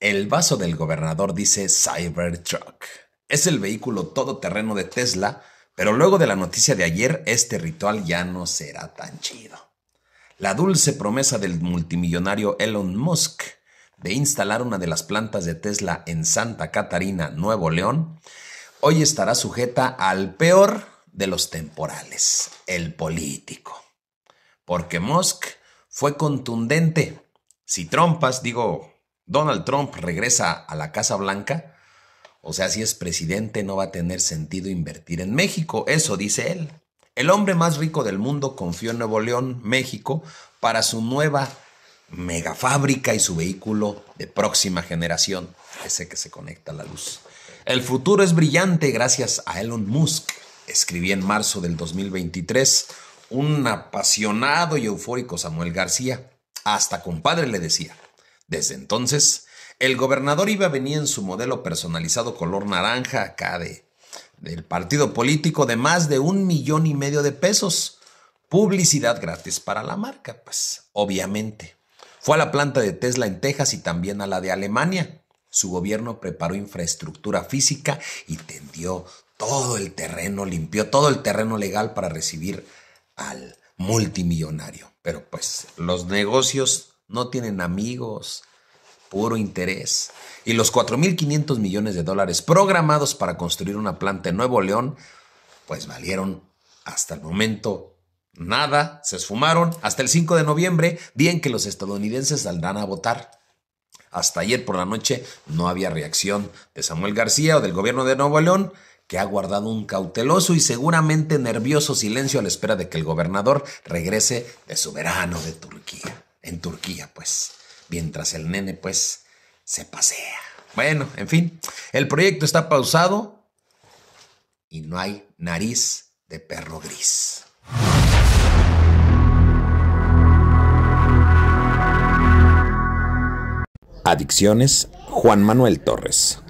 El vaso del gobernador dice Cybertruck. Es el vehículo todoterreno de Tesla, pero luego de la noticia de ayer este ritual ya no será tan chido. La dulce promesa del multimillonario Elon Musk de instalar una de las plantas de Tesla en Santa Catarina, Nuevo León, hoy estará sujeta al peor de los temporales, el político. Porque Musk fue contundente. Si trompas, digo, Donald Trump regresa a la Casa Blanca, o sea, si es presidente no va a tener sentido invertir en México, eso dice él. El hombre más rico del mundo confió en Nuevo León, México, para su nueva megafábrica y su vehículo de próxima generación, ese que se conecta a la luz. El futuro es brillante gracias a Elon Musk, escribí en marzo del 2023 un apasionado y eufórico Samuel García. Hasta compadre le decía. Desde entonces, el gobernador iba a venir en su modelo personalizado color naranja acá del partido político de más de un millón y medio de pesos. Publicidad gratis para la marca, pues, obviamente. Fue a la planta de Tesla en Texas y también a la de Alemania. Su gobierno preparó infraestructura física y tendió todo el terreno, limpió todo el terreno legal para recibir al multimillonario. Pero pues los negocios no tienen amigos, puro interés. Y los 4.500 millones de dólares programados para construir una planta en Nuevo León, pues valieron hasta el momento nada, se esfumaron hasta el 5 de noviembre, bien que los estadounidenses saldrán a votar. Hasta ayer por la noche no había reacción de Samuel García o del gobierno de Nuevo León, que ha guardado un cauteloso y seguramente nervioso silencio a la espera de que el gobernador regrese de su verano de Turquía en Turquía, pues, mientras el nene, pues, se pasea. Bueno, en fin, el proyecto está pausado y no hay nariz de perro gris. Adicciones, Juan Manuel Torres.